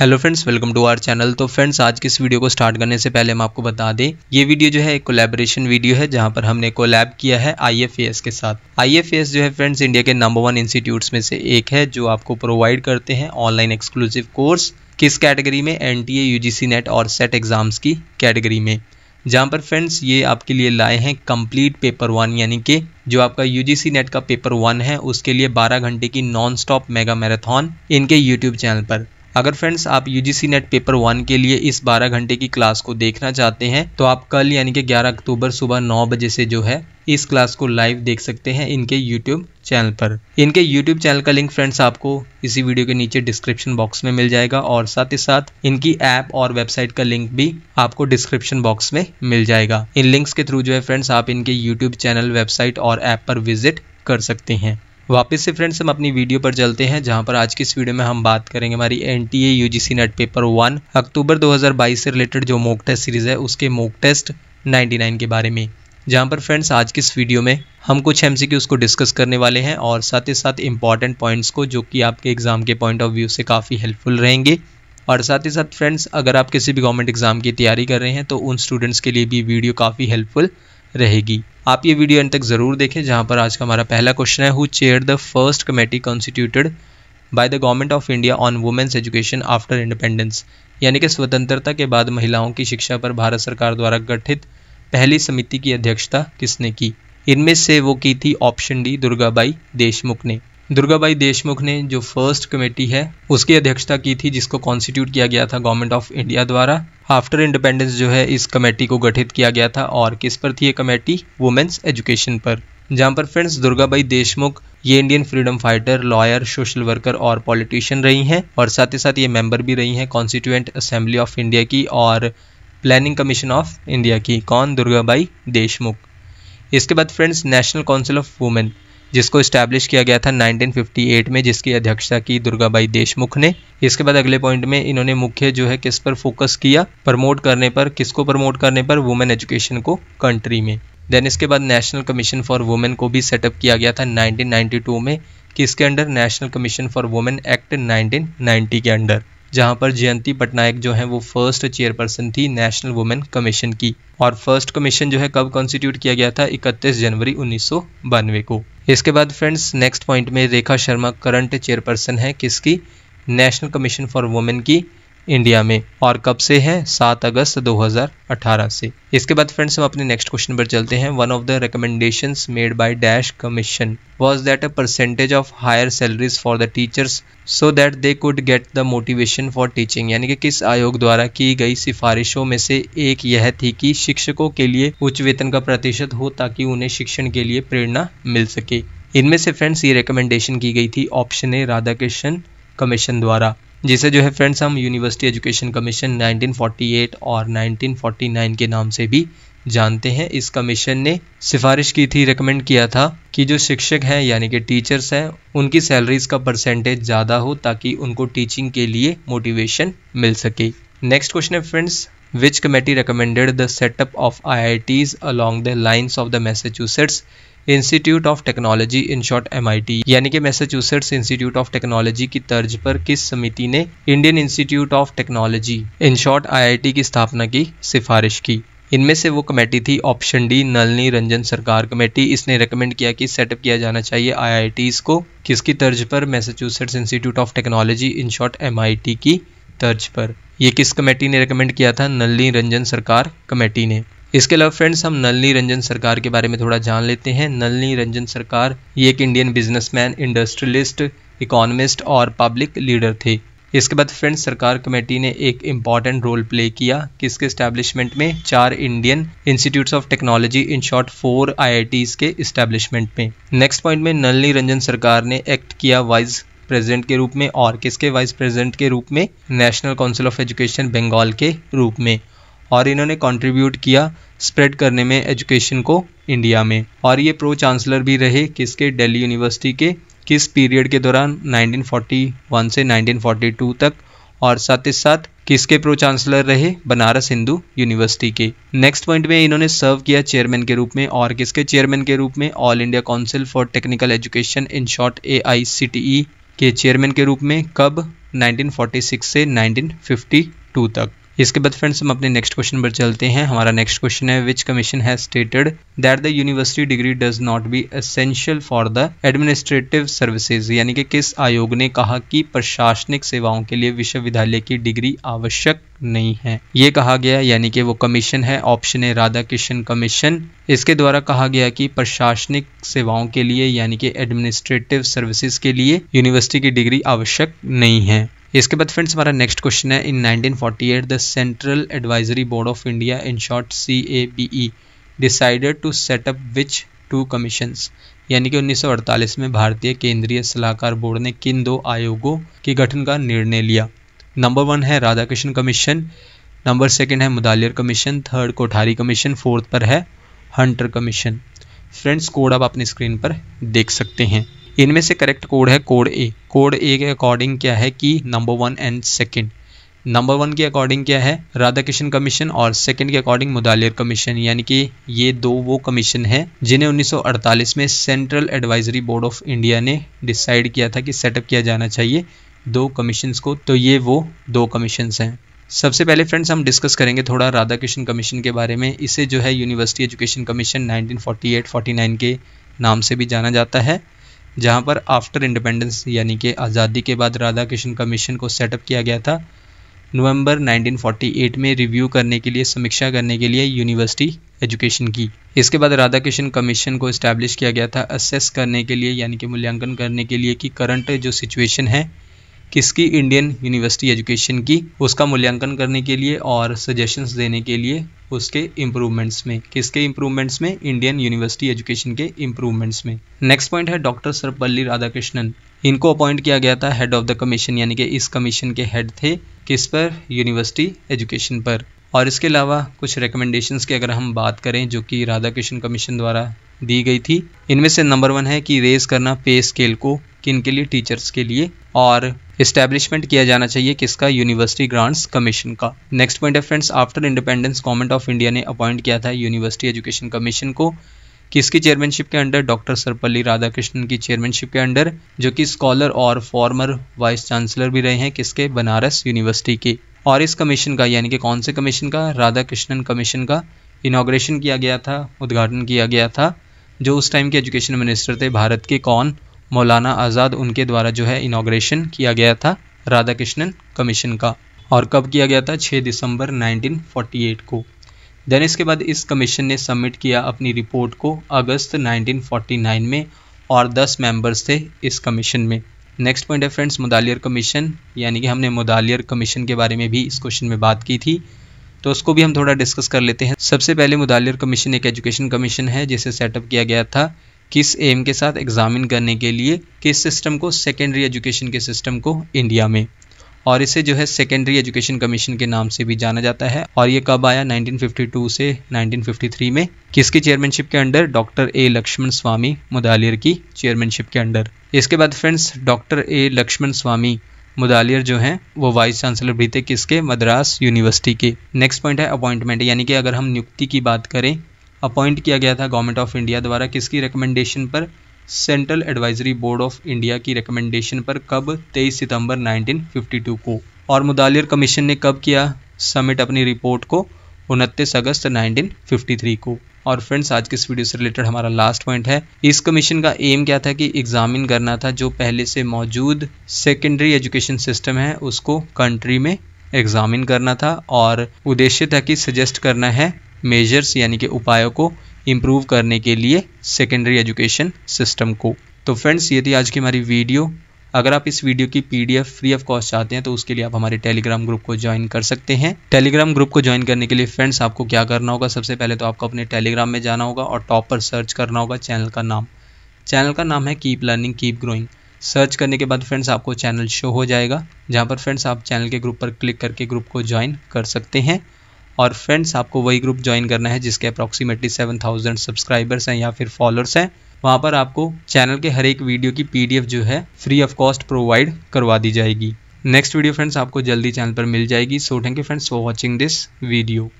hello friends welcome to our channel तो friends आज की इस वीडियो को स्टार्ट करने से पहले हम आपको बता दें ये वीडियो जो है एक कोलैबोरेशन वीडियो है जहां पर हमने कोलैब किया है आईएफएस के साथ आईएफएस जो है फ्रेंड्स इंडिया के नंबर वन इंस्टीट्यूट्स में से एक है जो आपको प्रोवाइड करते हैं ऑनलाइन एक्सक्लूसिव कोर्स किस कैटेगरी में एन टी नेट और सेट एग्जाम्स की कैटेगरी में जहाँ पर फ्रेंड्स ये आपके लिए लाए हैं कंप्लीट पेपर वन यानी कि जो आपका यूजीसी नेट का पेपर वन है उसके लिए 12 घंटे की नॉन स्टॉप मेगा मैराथन इनके यूट्यूब चैनल पर अगर फ्रेंड्स आप U G NET paper one के लिए इस 12 घंटे की क्लास को देखना चाहते हैं तो आप कल यानी कि 11 अक्टूबर सुबह 9 बजे से जो है इस क्लास को लाइव देख सकते हैं इनके यूट्यूब चैनल पर इनके यूट्यूब चैनल का लिंक फ्रेंड्स आपको इसी वीडियो के नीचे डिस्क्रिप्शन बॉक्स में मिल जाएगा और साथ ही साथ इनकी ऐप और वेबसाइट का लिंक भी आपको डिस्क्रिप्शन बॉक्स में मिल जाएगा इन लिंक्स के थ्रू जो है फ्रेंड्स आप इनके यूट्यूब चैनल वेबसाइट और ऐप पर विजिट कर सकते हैं वापस से फ्रेंड्स हम अपनी वीडियो पर चलते हैं जहां पर आज की इस वीडियो में हम बात करेंगे हमारी N T A UGC NET paper one October 2022 से रिलेटेड जो मोक टेस्ट सीरीज़ है उसके मोक टेस्ट 99 के बारे में जहां पर फ्रेंड्स आज की इस वीडियो में हम कुछ एम को डिस्कस करने वाले हैं और साथ ही साथ इंपॉर्टेंट पॉइंट्स को जो कि आपके एग्ज़ाम के पॉइंट ऑफ व्यू से काफ़ी हेल्पफुल रहेंगे और साथ ही साथ फ्रेंड्स अगर आप किसी भी गवर्नमेंट एग्ज़ाम की तैयारी कर रहे हैं तो उन स्टूडेंट्स के लिए भी वीडियो काफ़ी हेल्पफुल रहेगी आप ये वीडियो एंड तक ज़रूर देखें जहाँ पर आज का हमारा पहला क्वेश्चन है who chair the first committee constituted by the government of India on women's education after independence यानी कि स्वतंत्रता के बाद महिलाओं की शिक्षा पर भारत सरकार द्वारा गठित पहली समिति की अध्यक्षता किसने की इनमें से वो की थी ऑप्शन डी दुर्गाबाई देशमुख ने दुर्गाबाई देशमुख ने जो फर्स्ट कमेटी है उसकी अध्यक्षता की थी जिसको कॉन्स्टिट्यूट किया गया था गवर्नमेंट ऑफ इंडिया द्वारा आफ्टर इंडिपेंडेंस जो है इस कमेटी को गठित किया गया था और किस पर थी ये कमेटी वुमेन्स एजुकेशन पर जहाँ पर फ्रेंड्स दुर्गाबाई देशमुख ये Indian freedom fighter lawyer social worker और पॉलिटिशियन रही हैं और साथ ही साथ ये मेंबर भी रही हैं कॉन्स्टिट्यूएंट असेंबली ऑफ इंडिया की और प्लानिंग कमीशन ऑफ इंडिया की कौन दुर्गाबाई देशमुख इसके बाद friends national council of women जिसको इस्टेब्लिश किया गया था 1958 में जिसकी अध्यक्षता की दुर्गाबाई देशमुख ने इसके बाद अगले पॉइंट में इन्होंने मुख्य जो है किस पर फोकस किया प्रमोट करने पर किसको प्रमोट करने पर वुमेन एजुकेशन को कंट्री में देन इसके बाद नेशनल कमीशन फॉर वुमेन को भी सेटअप किया गया था 1992 में किसके under national commission for women act 1990 के अंडर जहां पर जयंती पटनायक जो है वो फर्स्ट चेयरपर्सन थी नेशनल वुमेन कमीशन की और फर्स्ट कमीशन जो है कब कॉन्स्टिट्यूट किया गया था 31 जनवरी उन्नीस को इसके बाद फ्रेंड्स नेक्स्ट पॉइंट में रेखा शर्मा करंट चेयरपर्सन है किसकी नेशनल कमीशन फॉर वुमेन की इंडिया में और कब से है सात अगस्त 2018 से इसके बाद फ्रेंड्स हम अपने नेक्स्ट क्वेश्चन पर चलते हैं one of the recommendation made by dash commission was that a percentage of higher salaries for the teachers so that they could get the motivation for teaching यानी कि किस आयोग द्वारा की गई सिफारिशों में से एक यह थी कि शिक्षकों के लिए उच्च वेतन का प्रतिशत हो ताकि उन्हें शिक्षण के लिए प्रेरणा मिल सके इनमें से फ्रेंड्स ये रिकमेंडेशन की गई थी ऑप्शन ए कृष्ण कमीशन द्वारा जिसे जो है फ्रेंड्स हम यूनिवर्सिटी एजुकेशन कमीशन 1948 और 1949 के नाम से भी जानते हैं इस कमीशन ने सिफारिश की थी रिकमेंड किया था कि जो शिक्षक हैं यानी कि टीचर्स हैं उनकी सैलरीज का परसेंटेज ज़्यादा हो ताकि उनको टीचिंग के लिए मोटिवेशन मिल सके नेक्स्ट क्वेश्चन है friends which committee recommended the setup of I I Ts along the lines of the Massachusetts Institute of technology in short M यानी कि मैसेच्यूसेट्स इंस्टीट्यूट ऑफ टेक्नोलॉजी की तर्ज पर किस समिति ने Indian Institute of technology in short I की स्थापना की सिफारिश की इनमें से वो कमेटी थी ऑप्शन डी नलनी रंजन सरकार कमेटी इसने रिकमेंड किया कि सेटअप किया जाना चाहिए आई को किसकी तर्ज पर Massachusetts Institute of technology in short M की तर्ज पर यह किस कमेटी ने रिकमेंड किया था नलनी रंजन सरकार कमेटी ने इसके अलावा फ्रेंड्स हम नलनी रंजन सरकार के बारे में थोड़ा जान लेते हैं नलनी रंजन सरकार ये एक इंडियन बिजनेसमैन इंडस्ट्रियलिस्ट इकोनॉमिस्ट और पब्लिक लीडर थे इसके बाद फ्रेंड्स सरकार कमेटी ने एक इम्पॉर्टेंट रोल प्ले किया किसके इस्टेब्लिशमेंट में चार Indian institutes of technology in short four I के इस्टेब्लिशमेंट में नेक्स्ट पॉइंट में नलनी रंजन सरकार ने एक्ट किया वाइस प्रेसिडेंट के रूप में और किसके वाइस प्रेसिडेंट के रूप में national council of education Bengal के रूप में और इन्होंने कंट्रीब्यूट किया स्प्रेड करने में एजुकेशन को इंडिया में और ये प्रो चांसलर भी रहे किसके दिल्ली यूनिवर्सिटी के किस पीरियड के दौरान 1941 से 1942 तक और साथ ही साथ किसके प्रो चांसलर रहे बनारस हिंदू यूनिवर्सिटी के नेक्स्ट पॉइंट में इन्होंने सर्व किया चेयरमैन के रूप में और किसके चेयरमैन के रूप में All India Council for Technical Education in short A के चेयरमैन के रूप में कब 1946 से 1952 तक इसके बाद फ्रेंड्स हम अपने नेक्स्ट क्वेश्चन पर चलते हैं हमारा नेक्स्ट क्वेश्चन है which commission has stated that the university degree does not be essential for the administrative services यानी कि किस आयोग ने कहा कि प्रशासनिक सेवाओं के लिए विश्वविद्यालय की डिग्री आवश्यक नहीं है ये कहा गया यानी कि वो कमीशन है ऑप्शन है राधा कृष्ण कमीशन इसके द्वारा कहा गया कि प्रशासनिक सेवाओं के लिए यानी कि एडमिनिस्ट्रेटिव सर्विसेज के लिए यूनिवर्सिटी की डिग्री आवश्यक नहीं है इसके बाद फ्रेंड्स हमारा नेक्स्ट क्वेश्चन है in 1948 the central advisory board of India in short C A B E decided to setup which two commission यानी कि 1948 में भारतीय केंद्रीय सलाहकार बोर्ड ने किन दो आयोगों के गठन का निर्णय लिया नंबर वन है राधाकृष्ण कमीशन नंबर सेकेंड है Mudaliar commission third Kothari commission fourth पर है हंटर कमीशन फ्रेंड्स कोड आप अपनी स्क्रीन पर देख सकते हैं इनमें से करेक्ट कोड है कोड ए कोड ए के अकॉर्डिंग क्या है कि number one and second number one के अकॉर्डिंग क्या है राधा कृष्ण कमीशन और सेकंड के अकॉर्डिंग मुदालियर कमीशन यानी कि ये दो वो कमीशन है जिन्हें 1948 में central advisory board of India ने डिसाइड किया था कि सेटअप किया जाना चाहिए दो कमीशन को तो ये वो दो कमीशन हैं सबसे पहले फ्रेंड्स हम डिस्कस करेंगे थोड़ा राधा कृष्ण कमीशन के बारे में इसे जो है यूनिवर्सिटी एजुकेशन कमीशन 1948-49 के नाम से भी जाना जाता है जहाँ पर आफ्टर इंडिपेंडेंस यानी कि आज़ादी के बाद राधा कृष्ण कमीशन को सेटअप किया गया था नवंबर 1948 में रिव्यू करने के लिए समीक्षा करने के लिए यूनिवर्सिटी एजुकेशन की इसके बाद राधा कृष्ण कमीशन को इस्टेब्लिश किया गया था असेस करने के लिए यानी कि मूल्यांकन करने के लिए कि करंट जो सिचुएशन है किसकी इंडियन यूनिवर्सिटी एजुकेशन की उसका मूल्यांकन करने के लिए और सजेशंस देने के लिए उसके इम्प्रूवमेंट्स में किसके इम्प्रूवमेंट्स में इंडियन यूनिवर्सिटी एजुकेशन के इम्प्रूवमेंट्स में नेक्स्ट पॉइंट है डॉक्टर सर्वपल्ली राधाकृष्णन इनको अपॉइंट किया गया था हेड ऑफ द कमीशन यानी कि इस कमीशन के हेड थे किस पर यूनिवर्सिटी एजुकेशन पर और इसके अलावा कुछ रिकमेंडेशंस की अगर हम बात करें जो कि राधा कृष्ण कमीशन द्वारा दी गई थी इनमें से नंबर वन है कि रेज करना पे स्केल को किन के लिए टीचर्स के लिए और इस्टेब्लिशमेंट किया जाना चाहिए किसका यूनिवर्सिटी ग्रांट्स कमीशन का नेक्स्ट पॉइंट है friends after independence government of India ने अपॉइंट किया था यूनिवर्सिटी एजुकेशन कमीशन को किसकी चेयरमैनशिप के अंडर डॉक्टर सरपल्ली राधाकृष्णन की चेयरमैनशिप के अंडर जो कि स्कॉलर और फॉर्मर वाइस चांसलर भी रहे हैं किसके बनारस यूनिवर्सिटी के और इस कमीशन का यानी कि कौन से कमीशन का राधाकृष्णन कमीशन का इनाग्रेशन किया गया था उद्घाटन किया गया था जो उस टाइम के एजुकेशन मिनिस्टर थे भारत के कौन मौलाना आज़ाद उनके द्वारा जो है इनाग्रेशन किया गया था राधा कृष्णन कमीशन का और कब किया गया था 6 दिसंबर 1948 को देन इसके बाद इस कमीशन ने सबमिट किया अपनी रिपोर्ट को अगस्त 1949 में और 10 मेंबर्स थे इस कमीशन में नेक्स्ट पॉइंट है फ्रेंड्स मुदालियर कमीशन यानी कि हमने मुदालियर कमीशन के बारे में भी इस क्वेश्चन में बात की थी तो उसको भी हम थोड़ा डिस्कस कर लेते हैं सबसे पहले मुदालियर कमीशन एक एजुकेशन कमीशन है जिसे सेटअप किया गया था किस एम के साथ एग्ज़ामिन करने के लिए किस सिस्टम को सेकेंडरी एजुकेशन के सिस्टम को इंडिया में और इसे जो है सेकेंडरी एजुकेशन कमीशन के नाम से भी जाना जाता है और ये कब आया 1952 से 1953 में किसकी चेयरमैनशिप के under doctor A Lakshmanaswami Mudaliar की चेयरमैनशिप के अंडर इसके बाद friends doctor A Lakshmanaswami Mudaliar जो हैं वो वाइस चांसलर भी थे किसके मद्रास यूनिवर्सिटी के नेक्स्ट पॉइंट है अपॉइंटमेंट यानी कि अगर हम नियुक्ति की बात करें अपॉइंट किया गया था गवर्नमेंट ऑफ इंडिया द्वारा किसकी रिकमेंडेशन पर central advisory board of India की रिकमेंडेशन पर कब 23 सितंबर 1952 को और मुदालियर कमीशन ने कब किया समिट अपनी रिपोर्ट को उनतीस अगस्त 1953 को और फ्रेंड्स आज के इस वीडियो से रिलेटेड हमारा लास्ट पॉइंट है इस कमीशन का एम क्या था कि एग्जामिन करना था जो पहले से मौजूद सेकेंडरी एजुकेशन सिस्टम है उसको कंट्री में एग्जामिन करना था और उद्देश्य था कि सजेस्ट करना है मेजर्स यानी कि उपायों को इम्प्रूव करने के लिए सेकेंडरी एजुकेशन सिस्टम को तो फ्रेंड्स ये थी आज की हमारी वीडियो अगर आप इस वीडियो की पीडीएफ फ्री ऑफ कॉस्ट चाहते हैं तो उसके लिए आप हमारे टेलीग्राम ग्रुप को ज्वाइन कर सकते हैं टेलीग्राम ग्रुप को ज्वाइन करने के लिए फ्रेंड्स आपको क्या करना होगा सबसे पहले तो आपको अपने टेलीग्राम में जाना होगा और टॉप पर सर्च करना होगा चैनल का नाम चैनल का नाम है keep learning keep growing search करने के बाद फ्रेंड्स आपको चैनल शो हो जाएगा जहाँ पर फ्रेंड्स आप चैनल के ग्रुप पर क्लिक करके ग्रुप को ज्वाइन कर सकते हैं और फ्रेंड्स आपको वही ग्रुप ज्वाइन करना है जिसके अप्रॉक्सीमेटली सेवन थाउजेंड सब्सक्राइबर्स हैं या फिर फॉलोअर्स हैं वहाँ पर आपको चैनल के हर एक वीडियो की पीडीएफ जो है फ्री ऑफ कॉस्ट प्रोवाइड करवा दी जाएगी नेक्स्ट वीडियो फ्रेंड्स आपको जल्दी चैनल पर मिल जाएगी so thank you friends for watching this video